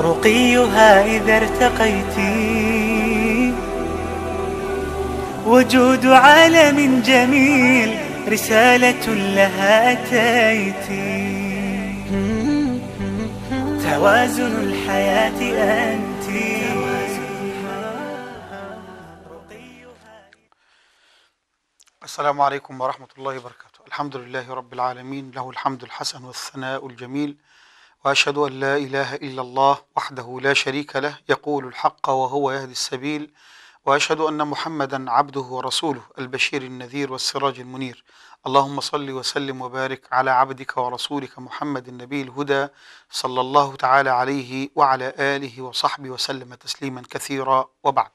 رقيها إذا ارتقيت وجود عالم جميل رسالة لها أتيت توازن الحياة أنت السلام عليكم ورحمة الله وبركاته الحمد لله رب العالمين له الحمد الحسن والثناء الجميل واشهد ان لا اله الا الله وحده لا شريك له يقول الحق وهو يهدي السبيل واشهد ان محمدا عبده ورسوله البشير النذير والسراج المنير اللهم صل وسلم وبارك على عبدك ورسولك محمد النبي الهدى صلى الله تعالى عليه وعلى اله وصحبه وسلم تسليما كثيرا وبعد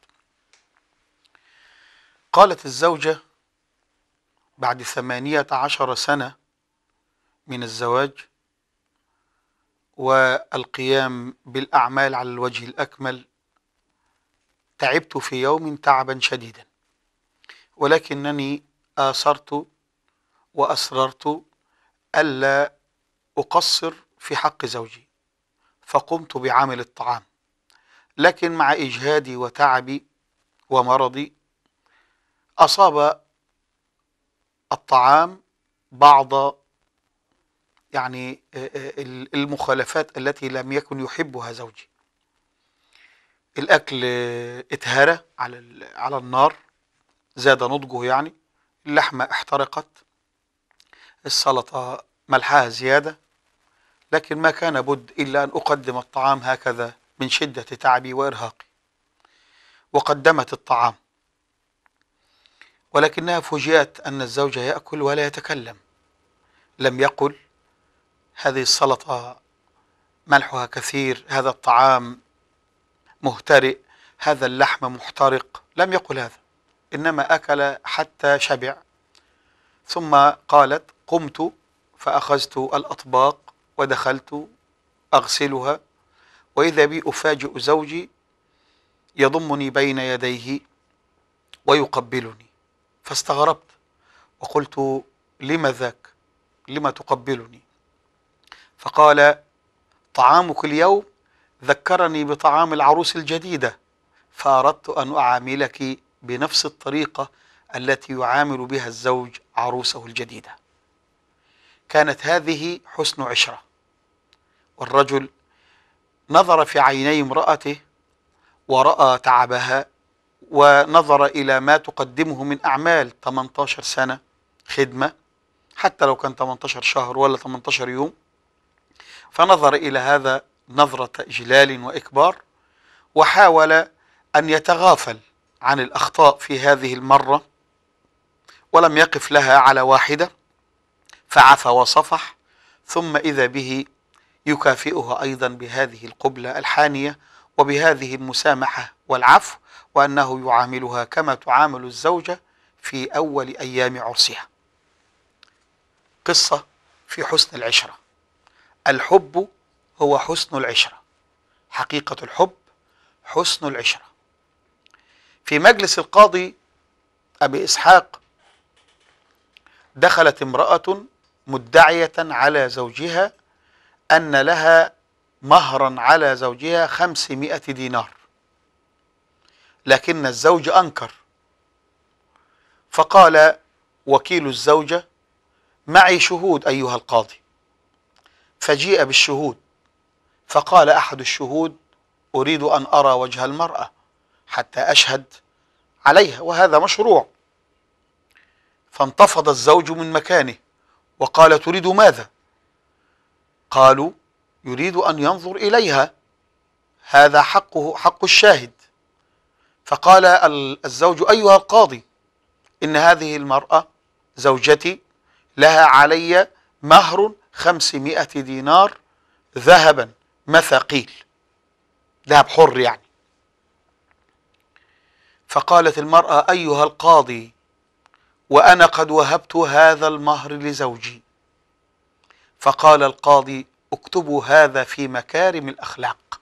قالت الزوجه بعد ثمانيه عشر سنه من الزواج والقيام بالأعمال على الوجه الأكمل تعبت في يوم تعبا شديدا ولكنني آثرت وأسررت ألا أقصر في حق زوجي فقمت بعمل الطعام لكن مع إجهادي وتعبي ومرضي أصاب الطعام بعض يعني آه، آه، المخالفات التي لم يكن يحبها زوجي الأكل آه، اتهرى على على النار زاد نضجه يعني اللحمة احترقت السلطة ملحها زيادة لكن ما كان بد إلا أن أقدم الطعام هكذا من شدة تعبي وإرهاقي وقدمت الطعام ولكنها فوجئت أن الزوج يأكل ولا يتكلم لم يقل هذه السلطة ملحها كثير هذا الطعام مهترئ هذا اللحم محترق لم يقل هذا إنما أكل حتى شبع ثم قالت قمت فأخذت الأطباق ودخلت أغسلها وإذا بي أفاجئ زوجي يضمني بين يديه ويقبلني فاستغربت وقلت لم ذاك لم تقبلني فقال طعامك اليوم ذكرني بطعام العروس الجديدة فأردت أن أعاملك بنفس الطريقة التي يعامل بها الزوج عروسه الجديدة كانت هذه حسن عشرة والرجل نظر في عيني امرأته ورأى تعبها ونظر إلى ما تقدمه من أعمال 18 سنة خدمة حتى لو كان 18 شهر ولا 18 يوم فنظر إلى هذا نظرة إجلال وإكبار وحاول أن يتغافل عن الأخطاء في هذه المرة ولم يقف لها على واحدة فعفى وصفح ثم إذا به يكافئها أيضا بهذه القبلة الحانية وبهذه المسامحة والعفو وأنه يعاملها كما تعامل الزوجة في أول أيام عرسها قصة في حسن العشرة الحب هو حسن العشرة حقيقة الحب حسن العشرة في مجلس القاضي أبي إسحاق دخلت امرأة مدعية على زوجها أن لها مهرا على زوجها خمسمائة دينار لكن الزوج أنكر فقال وكيل الزوجة معي شهود أيها القاضي فجيء بالشهود فقال أحد الشهود أريد أن أرى وجه المرأة حتى أشهد عليها وهذا مشروع فانتفض الزوج من مكانه وقال تريد ماذا قالوا يريد أن ينظر إليها هذا حقه حق الشاهد فقال الزوج أيها القاضي إن هذه المرأة زوجتي لها علي مهر خمسمائة دينار ذهبا مثاقيل ذهب حر يعني فقالت المرأة أيها القاضي وأنا قد وهبت هذا المهر لزوجي فقال القاضي اكتبوا هذا في مكارم الأخلاق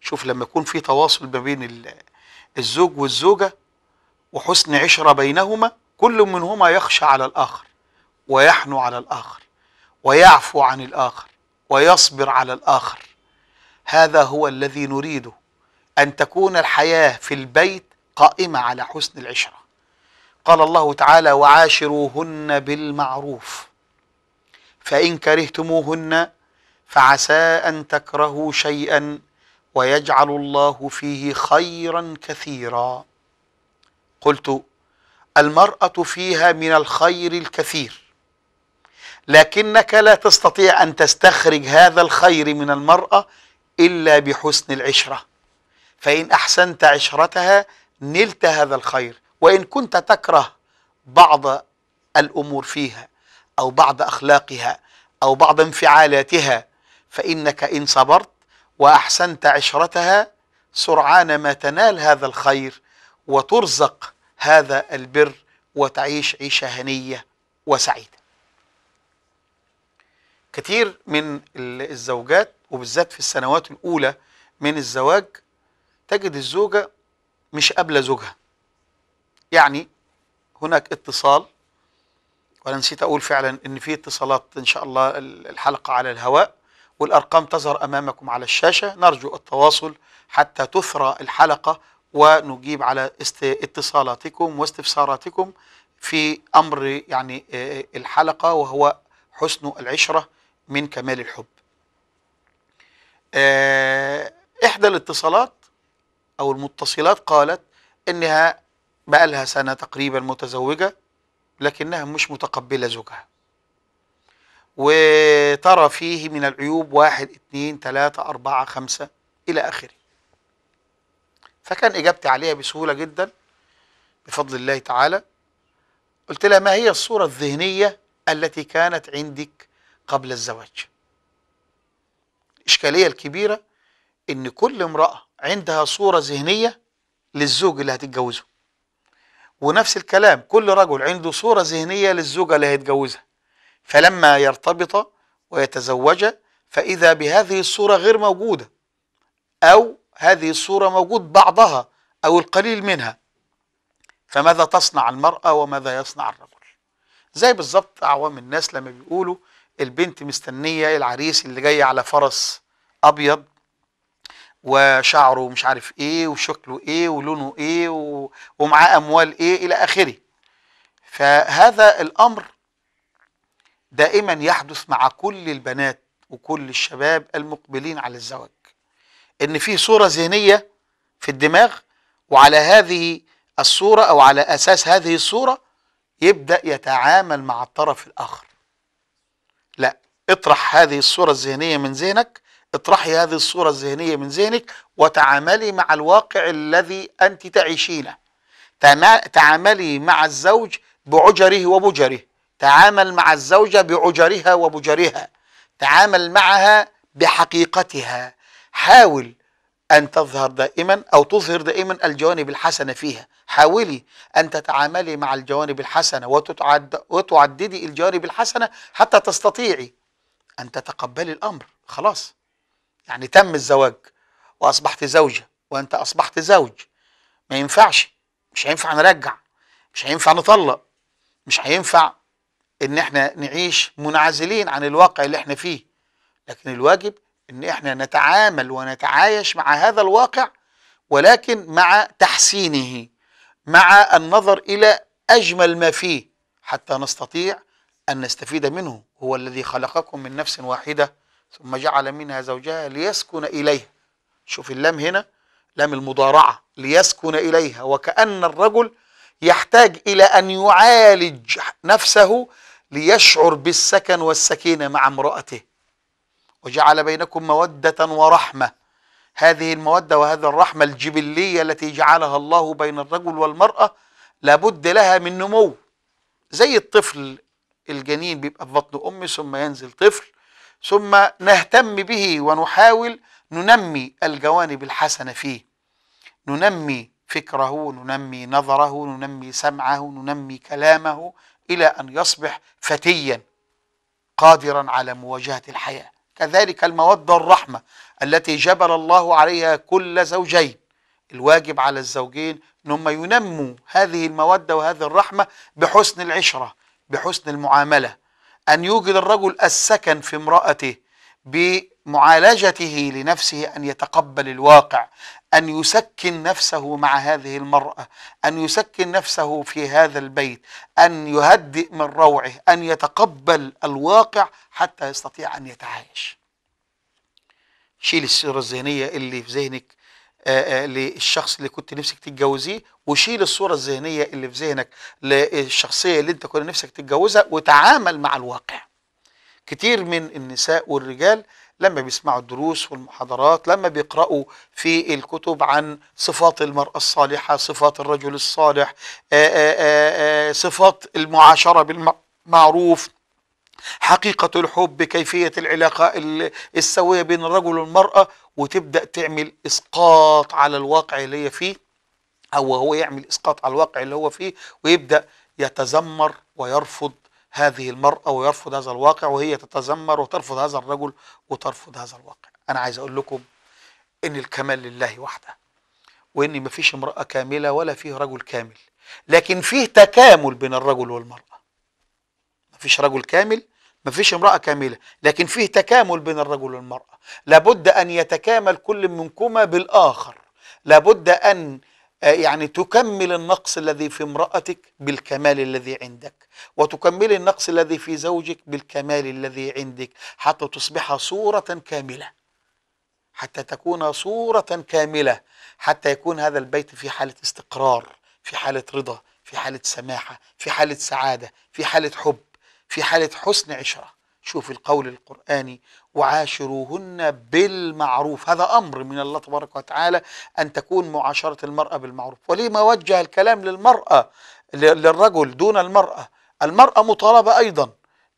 شوف لما يكون في تواصل ما بين الزوج والزوجة وحسن عشرة بينهما كل منهما يخشى على الآخر ويحنو على الآخر ويعفو عن الآخر ويصبر على الآخر هذا هو الذي نريده أن تكون الحياة في البيت قائمة على حسن العشرة قال الله تعالى وعاشروهن بالمعروف فإن كرهتموهن فعسى أن تكرهوا شيئا ويجعل الله فيه خيرا كثيرا قلت المرأة فيها من الخير الكثير لكنك لا تستطيع أن تستخرج هذا الخير من المرأة إلا بحسن العشرة فإن أحسنت عشرتها نلت هذا الخير وإن كنت تكره بعض الأمور فيها أو بعض أخلاقها أو بعض انفعالاتها فإنك إن صبرت وأحسنت عشرتها سرعان ما تنال هذا الخير وترزق هذا البر وتعيش عيشة هنية وسعيدة كتير من الزوجات وبالذات في السنوات الأولى من الزواج تجد الزوجة مش قابلة زوجها يعني هناك اتصال وأنا نسيت أقول فعلا إن في اتصالات إن شاء الله الحلقة على الهواء والأرقام تظهر أمامكم على الشاشة نرجو التواصل حتى تثرى الحلقة ونجيب على اتصالاتكم واستفساراتكم في أمر يعني آه، آه، الحلقة وهو حسن العشرة من كمال الحب آه، إحدى الاتصالات أو المتصلات قالت إنها بقى لها سنة تقريبا متزوجة لكنها مش متقبلة زوجها وترى فيه من العيوب واحد اثنين ثلاثة أربعة خمسة إلى آخره فكان إجابتي عليها بسهولة جدا بفضل الله تعالى قلت لها ما هي الصورة الذهنية التي كانت عندك قبل الزواج الإشكالية الكبيرة إن كل امرأة عندها صورة ذهنية للزوج اللي هتتجوزه ونفس الكلام كل رجل عنده صورة ذهنية للزوجة اللي هيتجوزها فلما يرتبط ويتزوج فإذا بهذه الصورة غير موجودة أو هذه الصورة موجود بعضها أو القليل منها فماذا تصنع المرأة وماذا يصنع الرجل زي بالظبط أعوام الناس لما بيقولوا البنت مستنيه العريس اللي جاي على فرس ابيض وشعره مش عارف ايه وشكله ايه ولونه ايه و... ومعاه اموال ايه الى اخره فهذا الامر دائما يحدث مع كل البنات وكل الشباب المقبلين على الزواج ان في صوره ذهنيه في الدماغ وعلى هذه الصوره او على اساس هذه الصوره يبدا يتعامل مع الطرف الاخر اطرح هذه الصورة الذهنية من ذهنك اطرحي هذه الصورة الذهنية من ذهنك وتعاملي مع الواقع الذي أنت تعيشينه تعاملي مع الزوج بعجره وبجره تعامل مع الزوجة بعجرها وبجرها تعامل معها بحقيقتها حاول أن تظهر دائما أو تظهر دائما الجوانب الحسنة فيها حاولي أن تتعاملي مع الجوانب الحسنة وتعددي الجوانب الحسنة حتى تستطيعي أن تتقبلي الأمر خلاص يعني تم الزواج وأصبحت زوجة وأنت أصبحت زوج ما ينفعش مش هينفع نرجع مش هينفع نطلق مش هينفع ان احنا نعيش منعزلين عن الواقع اللي احنا فيه لكن الواجب ان احنا نتعامل ونتعايش مع هذا الواقع ولكن مع تحسينه مع النظر الى اجمل ما فيه حتى نستطيع أن نستفيد منه هو الذي خلقكم من نفس واحدة ثم جعل منها زوجها ليسكن إليها شوف اللام هنا لام المضارعة ليسكن إليها وكأن الرجل يحتاج إلى أن يعالج نفسه ليشعر بالسكن والسكينة مع امرأته وجعل بينكم مودة ورحمة هذه المودة وهذا الرحمة الجبلية التي جعلها الله بين الرجل والمرأة لابد لها من نمو زي الطفل الجنين بيبقى في بطن أم ثم ينزل طفل ثم نهتم به ونحاول ننمي الجوانب الحسنة فيه ننمي فكره ننمي نظره ننمي سمعه ننمي كلامه إلى أن يصبح فتيا قادرا على مواجهة الحياة كذلك المودة الرحمة التي جبل الله عليها كل زوجين الواجب على الزوجين أنهم ينموا هذه المودة وهذه الرحمة بحسن العشرة بحسن المعامله ان يوجد الرجل السكن في امراته بمعالجته لنفسه ان يتقبل الواقع ان يسكن نفسه مع هذه المراه ان يسكن نفسه في هذا البيت ان يهدئ من روعه ان يتقبل الواقع حتى يستطيع ان يتعايش شيل الصوره الذهنيه اللي في ذهنك آه، آه، للشخص اللي كنت نفسك تتجوزيه وشيل الصورة الذهنية اللي في ذهنك للشخصية اللي انت كنت نفسك تتجوزها وتعامل مع الواقع كتير من النساء والرجال لما بيسمعوا الدروس والمحاضرات لما بيقرأوا في الكتب عن صفات المرأة الصالحة صفات الرجل الصالح آه، صفات المعاشرة بالمعروف حقيقة الحب كيفية العلاقة السوية بين الرجل والمرأة وتبدأ تعمل إسقاط على الواقع اللي هي فيه أو هو يعمل إسقاط على الواقع اللي هو فيه ويبدأ يتذمر ويرفض هذه المرأة ويرفض هذا الواقع وهي تتذمر وترفض هذا الرجل وترفض هذا الواقع أنا عايز أقول لكم إن الكمال لله وحده وإن مفيش امرأة كاملة ولا فيه رجل كامل لكن فيه تكامل بين الرجل والمرأة مفيش رجل كامل ما فيش امرأة كاملة لكن فيه تكامل بين الرجل والمرأة لابد أن يتكامل كل منكما بالآخر لابد أن آه، يعني تكمل النقص الذي في امرأتك بالكمال الذي عندك وتكمل النقص الذي في زوجك بالكمال الذي عندك حتى تصبح صورة كاملة حتى تكون صورة كاملة حتى يكون هذا البيت في حالة استقرار في حالة رضا في حالة سماحة في حالة سعادة في حالة حب في حالة حسن عشرة شوف القول القرآني وعاشروهن بالمعروف هذا أمر من الله تبارك وتعالى أن تكون معاشرة المرأة بالمعروف وليه ما وجه الكلام للمرأة للرجل دون المرأة المرأة مطالبة أيضا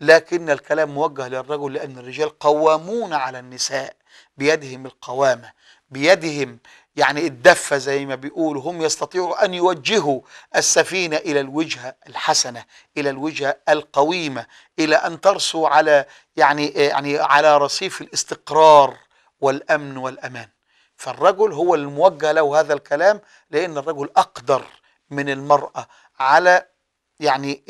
لكن الكلام موجه للرجل لأن الرجال قوامون على النساء بيدهم القوامة بيدهم يعني الدفة زي ما بيقولوا هم يستطيعوا أن يوجهوا السفينة إلى الوجهة الحسنة إلى الوجهة القويمة إلى أن ترسو على يعني يعني على رصيف الاستقرار والأمن والأمان فالرجل هو الموجه له هذا الكلام لأن الرجل أقدر من المرأة على يعني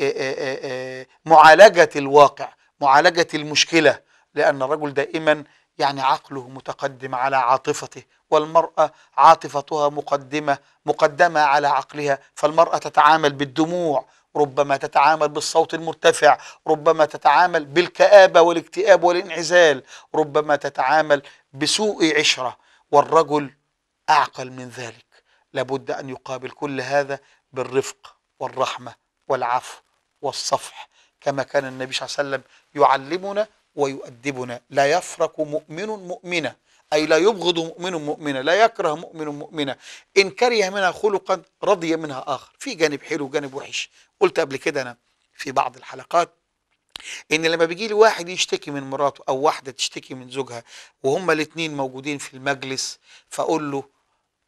معالجة الواقع معالجة المشكلة لأن الرجل دائما يعني عقله متقدم على عاطفته والمرأة عاطفتها مقدمة مقدمة على عقلها فالمرأة تتعامل بالدموع ربما تتعامل بالصوت المرتفع ربما تتعامل بالكآبة والاكتئاب والانعزال ربما تتعامل بسوء عشرة والرجل أعقل من ذلك لابد أن يقابل كل هذا بالرفق والرحمة والعفو والصفح كما كان النبي صلى الله عليه وسلم يعلمنا ويؤدبنا لا يفرق مؤمن مؤمنة أي لا يبغض مؤمن مؤمنة لا يكره مؤمن مؤمنة إن كره منها خلقا رضي منها آخر في جانب حلو وجانب وحش قلت قبل كده أنا في بعض الحلقات ان لما بيجي لي واحد يشتكي من مراته او واحده تشتكي من زوجها وهما الاثنين موجودين في المجلس فاقول له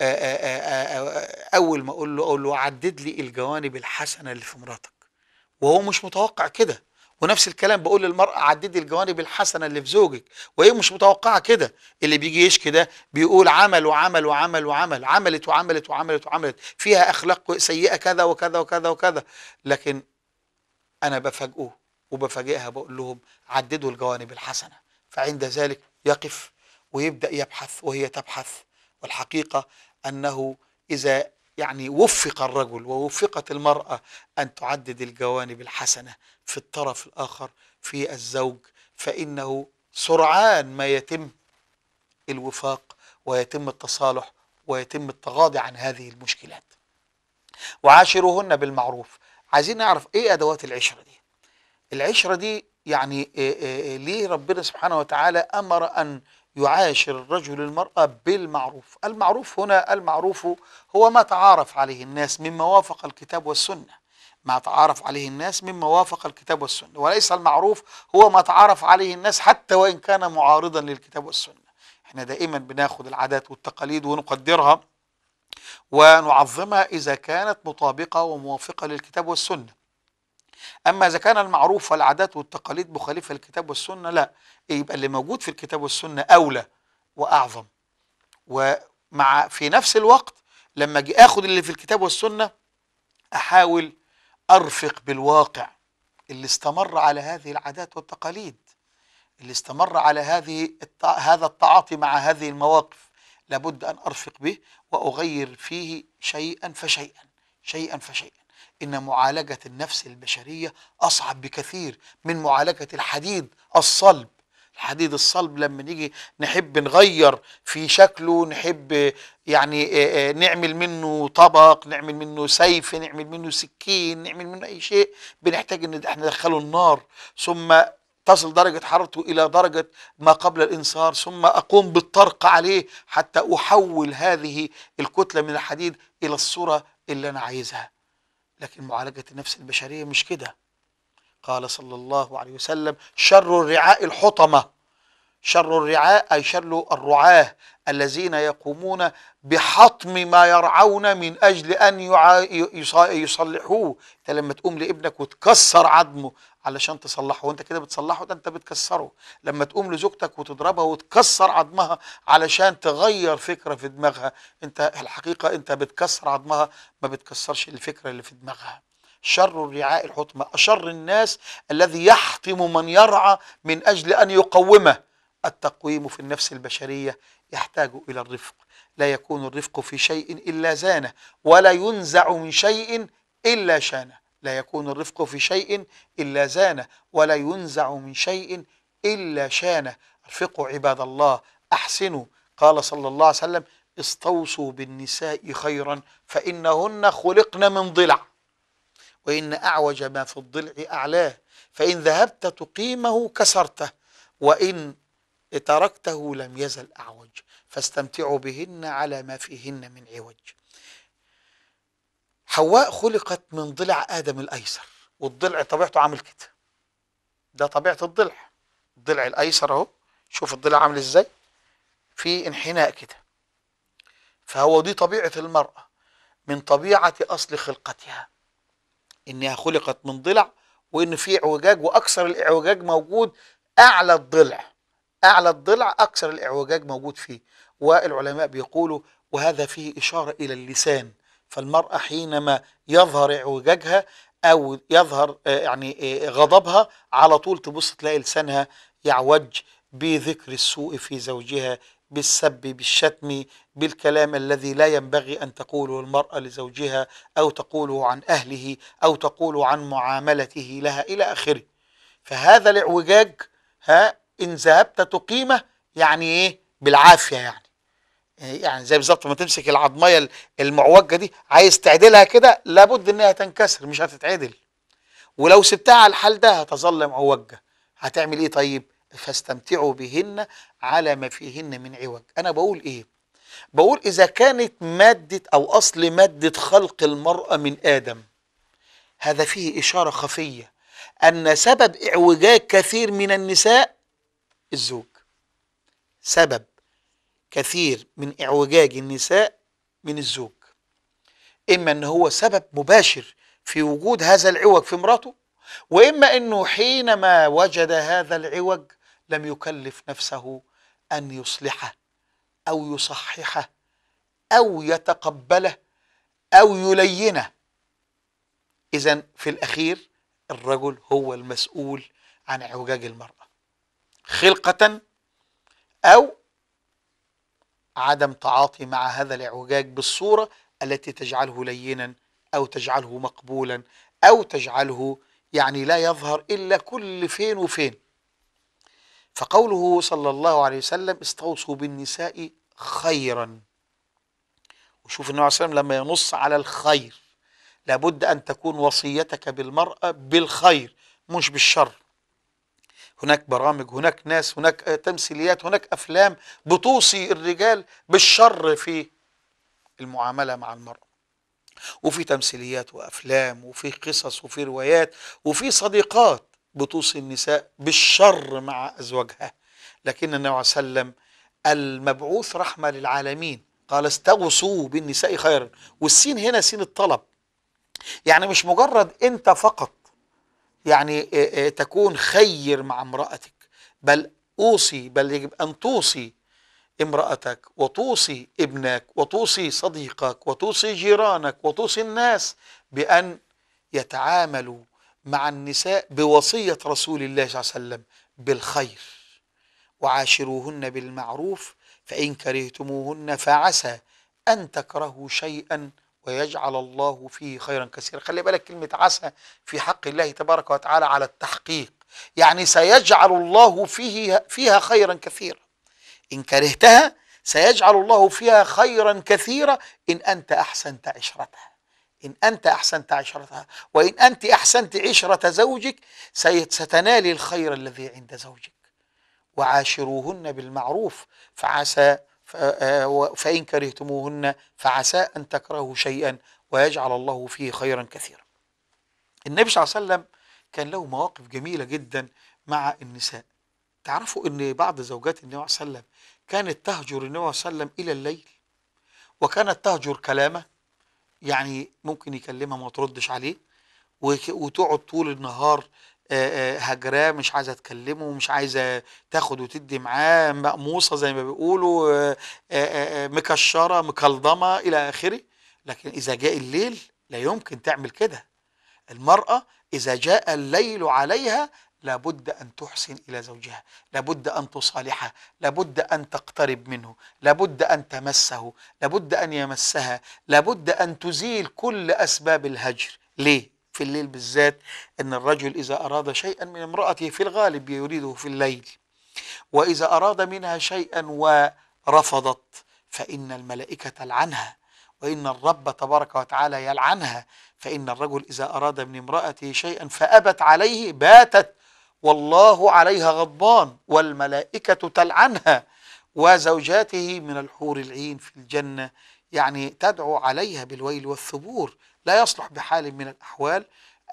آه، آه، آه، اول ما اقول له اقول له عدد لي الجوانب الحسنه اللي في مراتك وهو مش متوقع كده ونفس الكلام بقول للمرأة عددي الجوانب الحسنة اللي في زوجك وهي مش متوقعة كده اللي بيجي يشكي ده بيقول عمل وعمل وعمل وعمل عملت وعملت وعملت وعملت فيها أخلاق سيئة كذا وكذا وكذا وكذا لكن أنا بفاجئه وبفاجئها بقول لهم عددوا الجوانب الحسنة فعند ذلك يقف ويبدأ يبحث وهي تبحث والحقيقة أنه إذا يعني وفق الرجل ووفقت المرأة أن تعدد الجوانب الحسنة في الطرف الآخر في الزوج فإنه سرعان ما يتم الوفاق ويتم التصالح ويتم التغاضي عن هذه المشكلات وعاشروهن بالمعروف عايزين نعرف ايه ادوات العشره دي العشره دي يعني إيه، إيه، إيه، ليه ربنا سبحانه وتعالى امر ان يعاشر الرجل المرأة بالمعروف المعروف هنا المعروف هو ما تعارف عليه الناس مما وافق الكتاب والسنة ما تعارف عليه الناس مما وافق الكتاب والسنة وليس المعروف هو ما تعارف عليه الناس حتى وإن كان معارضا للكتاب والسنة احنا دائما بناخد العادات والتقاليد ونقدرها ونعظمها إذا كانت مطابقة وموافقة للكتاب والسنة أما إذا كان المعروف والعادات والتقاليد مخالفة للكتاب والسنة لا يبقى اللي موجود في الكتاب والسنة أولى وأعظم ومع في نفس الوقت لما أجي آخد اللي في الكتاب والسنة أحاول أرفق بالواقع اللي استمر على هذه العادات والتقاليد اللي استمر على هذه الت... هذا التعاطي مع هذه المواقف لابد أن أرفق به وأغير فيه شيئا فشيئا شيئا فشيئا إن معالجة النفس البشرية أصعب بكثير من معالجة الحديد الصلب الحديد الصلب لما نيجي نحب نغير في شكله نحب يعني نعمل منه طبق نعمل منه سيف نعمل منه سكين نعمل منه أي شيء بنحتاج إن احنا ندخله النار ثم تصل درجة حرارته إلى درجة ما قبل الإنصار ثم أقوم بالطرق عليه حتى أحول هذه الكتلة من الحديد إلى الصورة اللي أنا عايزها لكن معالجة النفس البشرية مش كده قال صلى الله عليه وسلم شر الرعاء الحطمة شر الرعاء أي شر الرعاة الذين يقومون بحطم ما يرعون من أجل أن يصلحوه أنت لما تقوم لابنك وتكسر عظمه علشان تصلحه وانت كده بتصلحه ده انت بتكسره لما تقوم لزوجتك وتضربها وتكسر عظمها علشان تغير فكره في دماغها انت الحقيقه انت بتكسر عظمها ما بتكسرش الفكره اللي في دماغها شر الرعاء الحطمه اشر الناس الذي يحطم من يرعى من اجل ان يقومه التقويم في النفس البشريه يحتاج الى الرفق لا يكون الرفق في شيء الا زانه ولا ينزع من شيء الا شانه لا يكون الرفق في شيء إلا زانه ولا ينزع من شيء إلا شانه ارفقوا عباد الله أحسنوا قال صلى الله عليه وسلم استوصوا بالنساء خيرا فإنهن خلقن من ضلع وإن أعوج ما في الضلع أعلاه فإن ذهبت تقيمه كسرته وإن تركته لم يزل أعوج فاستمتعوا بهن على ما فيهن من عوج حواء خلقت من ضلع آدم الأيسر والضلع طبيعته عامل كده ده طبيعة الضلع الضلع الأيسر أهو شوف الضلع عامل إزاي في انحناء كده فهو دي طبيعة المرأة من طبيعة أصل خلقتها إنها خلقت من ضلع وإن في اعوجاج وأكثر الاعوجاج موجود أعلى الضلع أعلى الضلع أكثر الاعوجاج موجود فيه والعلماء بيقولوا وهذا فيه إشارة إلى اللسان فالمرأة حينما يظهر اعوجاجها أو يظهر آه، يعني آه، غضبها على طول تبص تلاقي لسانها يعوج بذكر السوء في زوجها بالسب بالشتم بالكلام الذي لا ينبغي أن تقوله المرأة لزوجها أو تقوله عن أهله أو تقوله عن معاملته لها إلى آخره فهذا الاعوجاج ها إن ذهبت تقيمه يعني إيه بالعافية يعني يعني زي بالظبط ما تمسك العضميه المعوجه دي عايز تعدلها كده لابد انها تنكسر مش هتتعدل ولو سبتها على الحال ده هتظل معوجه هتعمل ايه طيب فاستمتعوا بهن على ما فيهن من عوج انا بقول ايه بقول اذا كانت ماده او اصل ماده خلق المراه من ادم هذا فيه اشاره خفيه ان سبب اعوجاج كثير من النساء الزوج سبب كثير من اعوجاج النساء من الزوج اما ان هو سبب مباشر في وجود هذا العوج في امراته واما انه حينما وجد هذا العوج لم يكلف نفسه ان يصلحه او يصححه او يتقبله او يلينه اذا في الاخير الرجل هو المسؤول عن اعوجاج المراه خلقه او عدم تعاطي مع هذا الاعوجاج بالصورة التي تجعله لينا أو تجعله مقبولا أو تجعله يعني لا يظهر إلا كل فين وفين فقوله صلى الله عليه وسلم استوصوا بالنساء خيرا وشوف النبي عليه وسلم لما ينص على الخير لابد أن تكون وصيتك بالمرأة بالخير مش بالشر هناك برامج هناك ناس هناك تمثيليات هناك أفلام بتوصي الرجال بالشر في المعاملة مع المرأة وفي تمثيليات وأفلام وفي قصص وفي روايات وفي صديقات بتوصي النساء بالشر مع أزواجها لكن النبي عليه وسلم المبعوث رحمة للعالمين قال استغسوا بالنساء خيرا والسين هنا سين الطلب يعني مش مجرد انت فقط يعني آه، آه، تكون خير مع امرأتك بل أوصي بل يجب أن توصي امرأتك وتوصي ابنك وتوصي صديقك وتوصي جيرانك وتوصي الناس بأن يتعاملوا مع النساء بوصية رسول الله صلى الله عليه وسلم بالخير وعاشروهن بالمعروف فإن كرهتموهن فعسى أن تكرهوا شيئا ويجعل الله فيه خيرا كثيرا خلي بالك كلمة عسى في حق الله تبارك وتعالى على التحقيق يعني سيجعل الله فيه فيها خيرا كثيرا إن كرهتها سيجعل الله فيها خيرا كثيرا إن أنت أحسنت عشرتها إن أنت أحسنت عشرتها وإن أنت أحسنت عشرة زوجك ستنالي الخير الذي عند زوجك وعاشروهن بالمعروف فعسى آه، فإن كرهتموهن فعسى أن تكرهوا شيئا ويجعل الله فيه خيرا كثيرا النبي صلى الله عليه وسلم كان له مواقف جميلة جدا مع النساء تعرفوا أن بعض زوجات النبي صلى الله عليه وسلم كانت تهجر النبي صلى الله عليه وسلم إلى الليل وكانت تهجر كلامه يعني ممكن يكلمها ما تردش عليه وتقعد طول النهار آه، آه، هجراه مش عايزه تكلمه ومش عايزه تاخد وتدي معاه مقموصه زي ما بيقولوا آه، مكشره مكلضمه الى اخره لكن اذا جاء الليل لا يمكن تعمل كده المراه اذا جاء الليل عليها لابد أن تحسن إلى زوجها لابد أن تصالحه لابد أن تقترب منه لابد أن تمسه لابد أن يمسها لابد أن تزيل كل أسباب الهجر ليه؟ في الليل بالذات أن الرجل إذا أراد شيئا من امرأته في الغالب يريده في الليل وإذا أراد منها شيئا ورفضت فإن الملائكة تلعنها وإن الرب تبارك وتعالى يلعنها فإن الرجل إذا أراد من امرأته شيئا فأبت عليه باتت والله عليها غضبان والملائكة تلعنها وزوجاته من الحور العين في الجنة يعني تدعو عليها بالويل والثبور لا يصلح بحال من الأحوال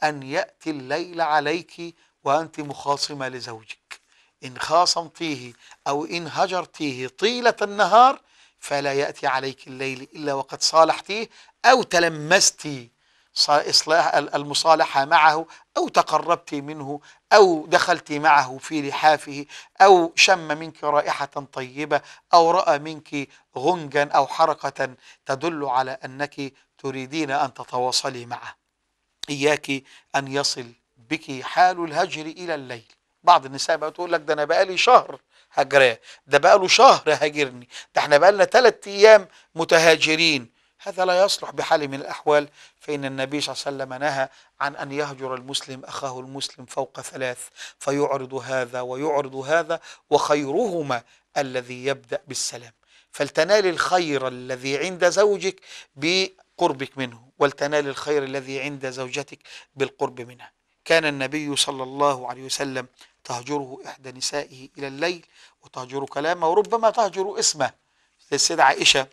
أن يأتي الليل عليك وأنت مخاصمة لزوجك إن خاصمتيه أو إن هجرتيه طيلة النهار فلا يأتي عليك الليل إلا وقد صالحتيه أو تلمستي إصلاح المصالحة معه أو تقربت منه أو دخلت معه في لحافه أو شم منك رائحة طيبة أو رأى منك غنجا أو حركة تدل على أنك تريدين أن تتواصلي معه إياك أن يصل بك حال الهجر إلى الليل بعض النساء بقى تقول لك ده أنا بقالي شهر هجراه ده بقاله شهر هاجرني ده احنا بقالنا ثلاث أيام متهاجرين هذا لا يصلح بحال من الأحوال فإن النبي صلى الله عليه وسلم نهى عن أن يهجر المسلم أخاه المسلم فوق ثلاث فيعرض هذا ويعرض هذا وخيرهما الذي يبدأ بالسلام فلتنال الخير الذي عند زوجك ب قربك منه ولتنال الخير الذي عند زوجتك بالقرب منها كان النبي صلى الله عليه وسلم تهجره إحدى نسائه إلى الليل وتهجر كلامه وربما تهجر اسمه السيدة عائشة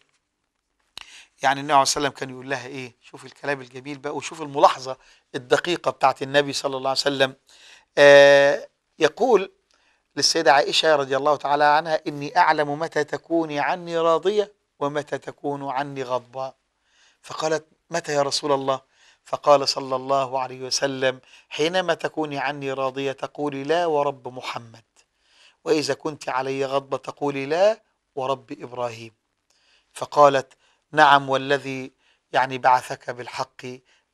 يعني النبي عليه وسلم كان يقول لها إيه شوف الكلام الجميل بقى وشوف الملاحظة الدقيقة بتاعت النبي صلى الله عليه وسلم آه يقول للسيدة عائشة رضي الله تعالى عنها إني أعلم متى تكوني عني راضية ومتى تكون عني غضبان فقالت متى يا رسول الله فقال صلى الله عليه وسلم حينما تكوني عني راضية تقولي لا ورب محمد وإذا كنت علي غضبة تقولي لا ورب إبراهيم فقالت نعم والذي يعني بعثك بالحق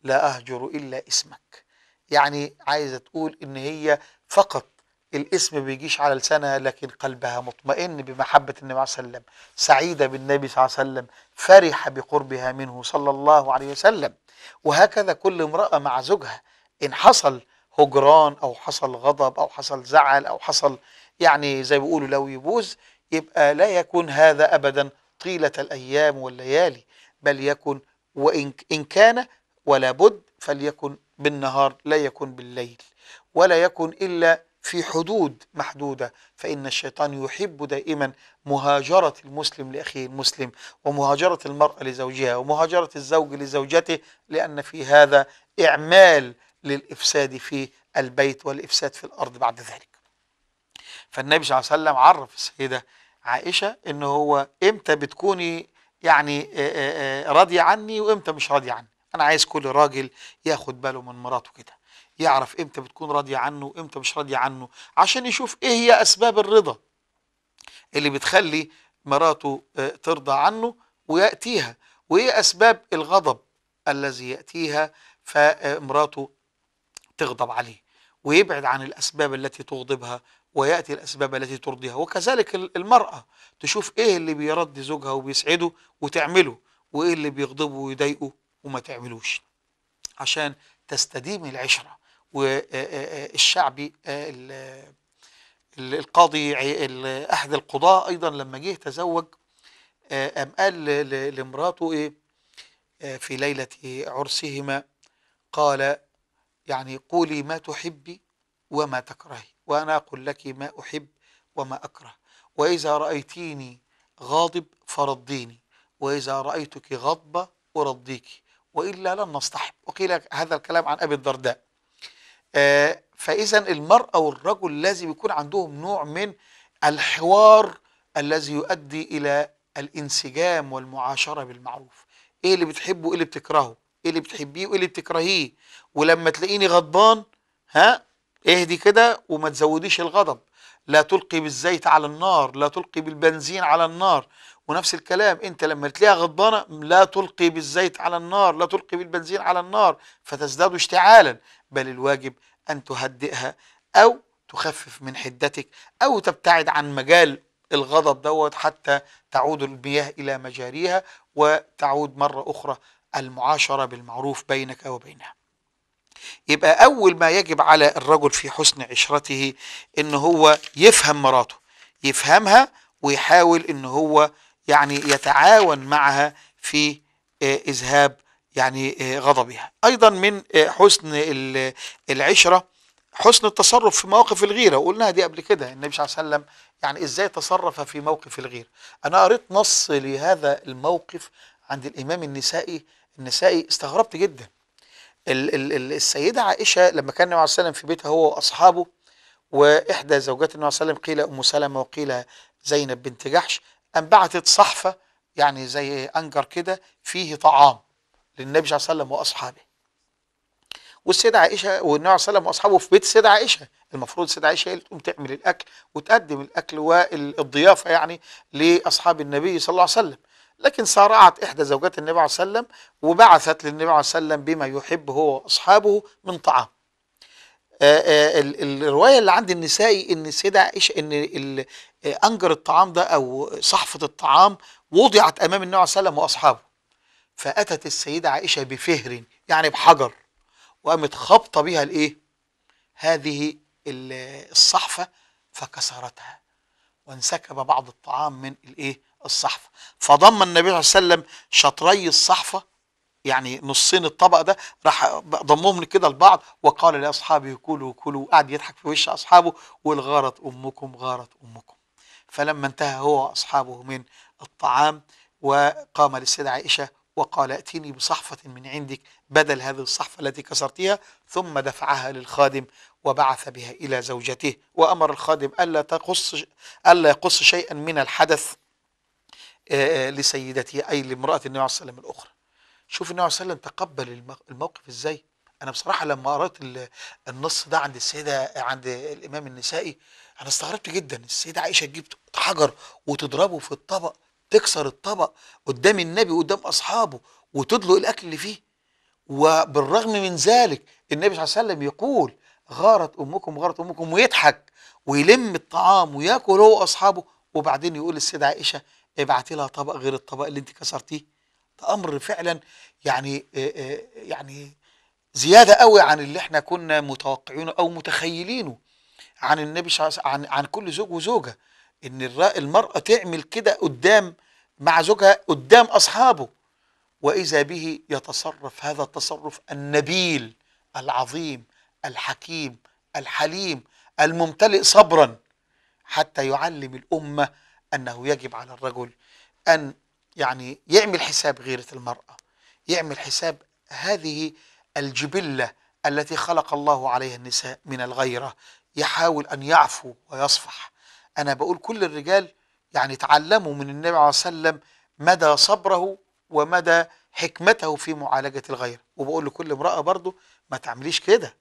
لا أهجر إلا اسمك يعني عايزة تقول إن هي فقط الاسم بيجيش على لسانها لكن قلبها مطمئن بمحبة النبي صلى الله عليه وسلم سعيدة بالنبي صلى الله عليه وسلم فرحة بقربها منه صلى الله عليه وسلم وهكذا كل امرأة مع زوجها إن حصل هجران أو حصل غضب أو حصل زعل أو حصل يعني زي بيقولوا لو يبوز يبقى لا يكون هذا أبدا طيلة الأيام والليالي بل يكن وإن إن كان ولا بد فليكن بالنهار لا يكن بالليل ولا يكن إلا في حدود محدودة فإن الشيطان يحب دائما مهاجرة المسلم لأخيه المسلم ومهاجرة المرأة لزوجها ومهاجرة الزوج لزوجته لأن في هذا إعمال للإفساد في البيت والإفساد في الأرض بعد ذلك فالنبي صلى الله عليه وسلم عرف السيدة عائشة إن هو إمتى بتكوني يعني راضية عني وإمتى مش راضية عني أنا عايز كل راجل ياخد باله من مراته كده يعرف امتى بتكون راضية عنه وامتى مش راضية عنه عشان يشوف ايه هي اسباب الرضا اللي بتخلي مراته آه، ترضى عنه ويأتيها وايه اسباب الغضب الذي يأتيها فمراته تغضب عليه ويبعد عن الاسباب التي تغضبها وياتي الاسباب التي ترضيها وكذلك المراه تشوف ايه اللي بيرضي زوجها وبيسعده وتعمله وايه اللي بيغضبه ويضايقه وما تعملوش عشان تستديم العشره والشعبي آه، القاضي احد القضاه ايضا لما جه تزوج آه، قام قال لمراته ايه آه، في ليله عرسهما قال يعني قولي ما تحبي وما تكرهي وانا اقول لك ما احب وما اكره واذا رايتيني غاضب فرديني واذا رايتك غضبه ارضيك والا لن نصطحب وقيل هذا الكلام عن ابي الدرداء آه، فاذا المراه والرجل لازم يكون عندهم نوع من الحوار الذي يؤدي الى الانسجام والمعاشره بالمعروف ايه اللي بتحبه وايه اللي بتكرهه ايه اللي بتحبيه وايه اللي بتكرهيه ولما تلاقيني غضبان ها اهدي كده وما تزوديش الغضب لا تلقي بالزيت على النار لا تلقي بالبنزين على النار ونفس الكلام انت لما تلاقيها غضبانه لا تلقي بالزيت على النار لا تلقي بالبنزين على النار فتزداد اشتعالا بل الواجب ان تهدئها او تخفف من حدتك او تبتعد عن مجال الغضب دوت حتى تعود المياه الى مجاريها وتعود مره اخرى المعاشره بالمعروف بينك وبينها. يبقى اول ما يجب على الرجل في حسن عشرته ان هو يفهم مراته يفهمها ويحاول ان هو يعني يتعاون معها في آه، إذهاب يعني آه، غضبها أيضا من آه، حسن العشرة حسن التصرف في مواقف الغيرة وقلناها دي قبل كده النبي صلى الله عليه وسلم يعني إزاي تصرف في موقف الغيرة أنا قريت نص لهذا الموقف عند الإمام النسائي النسائي استغربت جدا ال ال السيدة عائشة لما كان النبي صلى الله عليه وسلم في بيتها هو وأصحابه وإحدى زوجات النبي صلى الله عليه وسلم قيل أم سلمة وقيل زينب بنت جحش انبعثت صحفه يعني زي انجر كده فيه طعام للنبي صلى الله عليه وسلم واصحابه والسيدة عائشة والنبي صلى الله عليه وسلم وأصحابه في بيت السيدة عائشة المفروض السيدة عائشة هي اللي تقوم تعمل الأكل وتقدم الأكل والضيافة يعني لأصحاب النبي صلى الله عليه وسلم لكن صارعت إحدى زوجات النبي صلى الله عليه وسلم وبعثت للنبي صلى الله عليه وسلم بما يحب هو وأصحابه من طعام آه، آه، الروايه اللي عند النسائي ان السيده عائشه ان آه، انجر الطعام ده او صحفه الطعام وضعت امام النبي عليه وسلم واصحابه فاتت السيده عائشه بفهر يعني بحجر وقامت خابطه بها الايه هذه الصحفه فكسرتها وانسكب بعض الطعام من الايه الصحفه فضم النبي صلى الله عليه وسلم شطري الصحفه يعني نصين الطبق ده راح ضمهم كده لبعض وقال لاصحابه كلوا كلوا قعد يضحك في وش اصحابه والغارت امكم غارت امكم فلما انتهى هو واصحابه من الطعام وقام للسيده عائشه وقال ائتني بصحفه من عندك بدل هذه الصحفه التي كسرتها ثم دفعها للخادم وبعث بها الى زوجته وامر الخادم الا تقص الا يقص شيئا من الحدث آه، آه، لسيدته اي لامراه النبي صلى الله عليه وسلم الاخرى شوف النبي صلى الله عليه وسلم تقبل الموقف ازاي انا بصراحه لما قرات النص ده عند السيده عند الامام النسائي انا استغربت جدا السيده عائشه تجيب حجر وتضربه في الطبق تكسر الطبق قدام النبي قدام اصحابه وتدلق الاكل اللي فيه وبالرغم من ذلك النبي صلى الله عليه وسلم يقول غارت امكم غارت امكم ويضحك ويلم الطعام وياكل هو واصحابه وبعدين يقول للسيده عائشه ابعتي لها طبق غير الطبق اللي انت كسرتيه امر فعلا يعني آه، آه، يعني زياده قوي عن اللي احنا كنا متوقعينه او متخيلينه عن النبي عن عن كل زوج وزوجه ان المراه تعمل كده قدام مع زوجها قدام اصحابه واذا به يتصرف هذا التصرف النبيل العظيم الحكيم الحليم الممتلئ صبرا حتى يعلم الامه انه يجب على الرجل ان يعني يعمل حساب غيرة المرأة يعمل حساب هذه الجبلة التي خلق الله عليها النساء من الغيرة يحاول أن يعفو ويصفح أنا بقول كل الرجال يعني تعلموا من النبي عليه وسلم مدى صبره ومدى حكمته في معالجة الغير وبقول لكل امرأة برضه ما تعمليش كده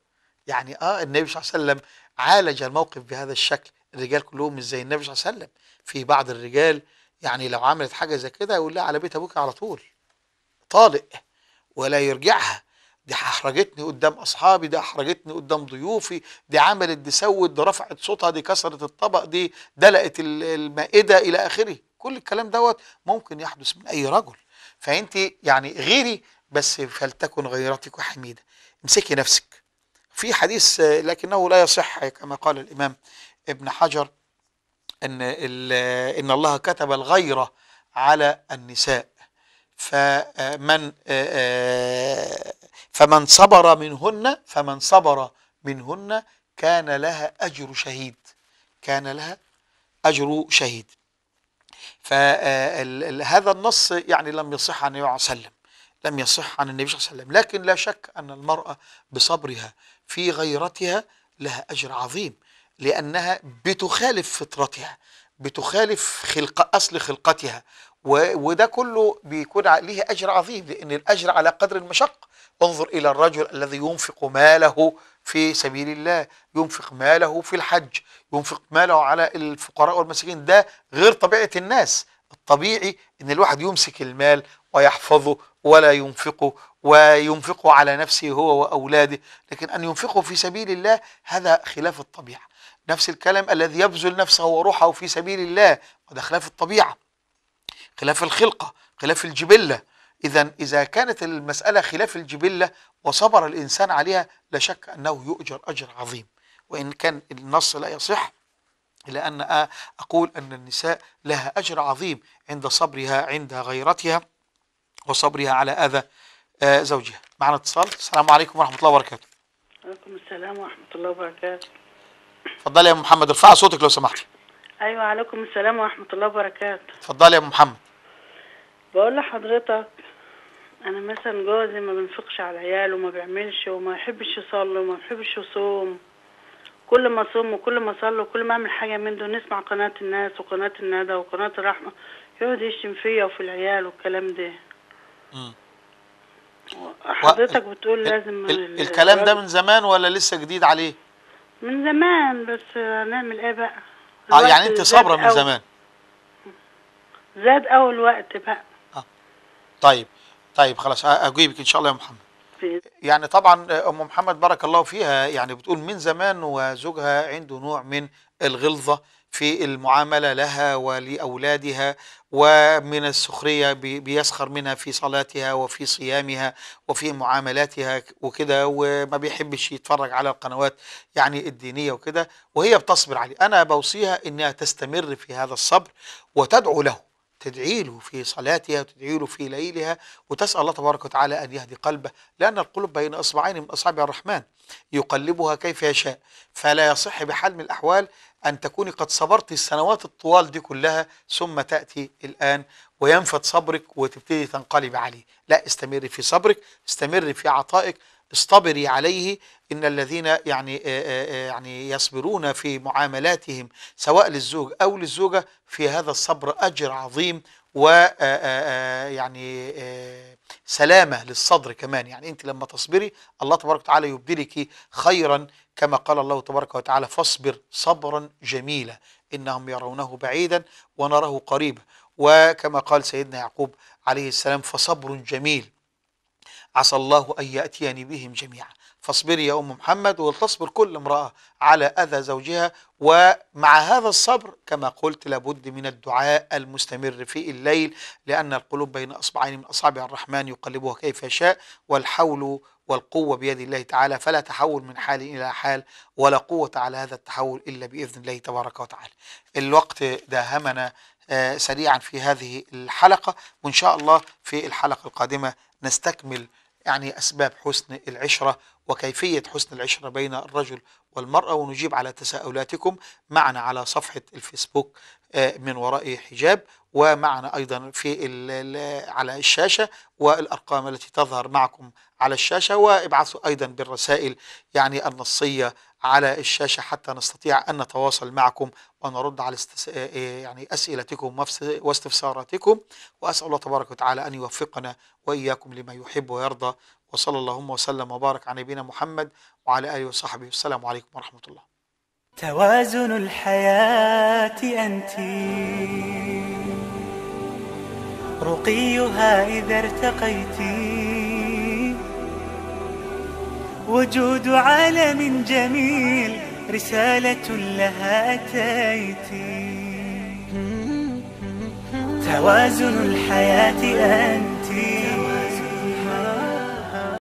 يعني آه النبي صلى الله عليه وسلم عالج الموقف بهذا الشكل الرجال كلهم مش زي النبي صلى الله عليه وسلم في بعض الرجال يعني لو عملت حاجة زي كده يقول لها على بيت أبوك على طول طالق ولا يرجعها دي احرجتني قدام اصحابي دي احرجتني قدام ضيوفي دي عملت دي سوت دي رفعت صوتها دي كسرت الطبق دي دلقت المائده الى اخره كل الكلام دوت ممكن يحدث من اي رجل فانت يعني غيري بس فلتكن غيرتك حميده امسكي نفسك في حديث لكنه لا يصح كما قال الامام ابن حجر أن, إن الله كتب الغيرة على النساء فمن فمن صبر منهن فمن صبر منهن كان لها أجر شهيد كان لها أجر شهيد فهذا النص يعني لم يصح عن النبي صلى الله عليه وسلم لم يصح عن النبي صلى الله عليه وسلم لكن لا شك أن المرأة بصبرها في غيرتها لها أجر عظيم لأنها بتخالف فطرتها بتخالف خلق أصل خلقتها وده كله بيكون ليه أجر عظيم لأن الأجر على قدر المشق انظر إلى الرجل الذي ينفق ماله في سبيل الله ينفق ماله في الحج ينفق ماله على الفقراء والمساكين ده غير طبيعة الناس الطبيعي ان الواحد يمسك المال ويحفظه ولا ينفقه وينفقه على نفسه هو واولاده لكن ان ينفقه في سبيل الله هذا خلاف الطبيعه نفس الكلام الذي يبذل نفسه وروحه في سبيل الله وده خلاف الطبيعة خلاف الخلقة خلاف الجبلة إذا إذا كانت المسألة خلاف الجبلة وصبر الإنسان عليها لا شك أنه يؤجر أجر عظيم وإن كان النص لا يصح إلا أن أقول أن النساء لها أجر عظيم عند صبرها عند غيرتها وصبرها على أذى زوجها معنا اتصال السلام عليكم ورحمة الله وبركاته وعليكم السلام ورحمة الله وبركاته اتفضلي يا ام محمد ارفعي صوتك لو سمحتي ايوه عليكم السلام ورحمه الله وبركاته اتفضلي يا ام محمد بقول لحضرتك انا مثلا جوزي ما بنفقش على العيال وما بيعملش وما يحبش يصلي وما يحبش يصوم كل ما اصوم وكل ما اصلي وكل ما اعمل حاجه من دول نسمع قناه الناس وقناه الندى وقناه الرحمه يقعد يشتم فيا وفي العيال والكلام ده امم حضرتك بتقول لازم الكلام ده من زمان ولا لسه جديد عليه من زمان بس هنعمل ايه بقى اه يعني انت صابره من زمان زاد اول وقت بقى اه طيب طيب خلاص اجيبك ان شاء الله يا محمد يعني طبعا آه، ام محمد بارك الله فيها يعني بتقول من زمان وزوجها عنده نوع من الغلظه في المعاملة لها ولأولادها ومن السخرية بيسخر منها في صلاتها وفي صيامها وفي معاملاتها وكده وما بيحبش يتفرج على القنوات يعني الدينية وكده وهي بتصبر عليه أنا بوصيها أنها تستمر في هذا الصبر وتدعو له تدعي له في صلاتها وتدعي له في ليلها وتسأل الله تبارك وتعالى أن يهدي قلبه لأن القلوب بين أصبعين من أصابع الرحمن يقلبها كيف يشاء فلا يصح بحال من الأحوال أن تكوني قد صبرت السنوات الطوال دي كلها ثم تأتي الآن وينفد صبرك وتبتدي تنقلب عليه لا استمري في صبرك استمري في عطائك اصطبري عليه ان الذين يعني آه، آه، آه، يعني يصبرون في معاملاتهم سواء للزوج او للزوجه في هذا الصبر اجر عظيم و يعني سلامه للصدر كمان يعني انت لما تصبري الله تبارك وتعالى يبدلك خيرا كما قال الله تبارك وتعالى فاصبر صبرا جميلا انهم يرونه بعيدا ونراه قريبا وكما قال سيدنا يعقوب عليه السلام فصبر جميل عسى الله أن يأتيني بهم جميعا فاصبري يا أم محمد ولتصبر كل امرأة على أذى زوجها ومع هذا الصبر كما قلت لابد من الدعاء المستمر في الليل لأن القلوب بين أصبعين من أصابع الرحمن يقلبها كيف شاء والحول والقوة بيد الله تعالى فلا تحول من حال إلى حال ولا قوة على هذا التحول إلا بإذن الله تبارك وتعالى الوقت داهمنا آه، سريعا في هذه الحلقة وإن شاء الله في الحلقة القادمة نستكمل يعني أسباب حسن العشرة وكيفية حسن العشرة بين الرجل والمرأة ونجيب على تساؤلاتكم معنا على صفحة الفيسبوك آه، من وراء حجاب ومعنا أيضا في على الشاشة والأرقام التي تظهر معكم على الشاشة وابعثوا أيضا بالرسائل يعني النصية على الشاشة حتى نستطيع أن نتواصل معكم ونرد على استس... آه، آه، يعني أسئلتكم واستفساراتكم وأسأل الله تبارك وتعالى أن يوفقنا وإياكم لما يحب ويرضى وصلى اللهم وسلم وبارك على نبينا محمد وعلى آله وصحبه والسلام عليكم ورحمة الله توازن الحياة أنت رقيها إذا ارتقيتِ وجود عالم جميل رسالة لها أتيتي توازن الحياة أنتِ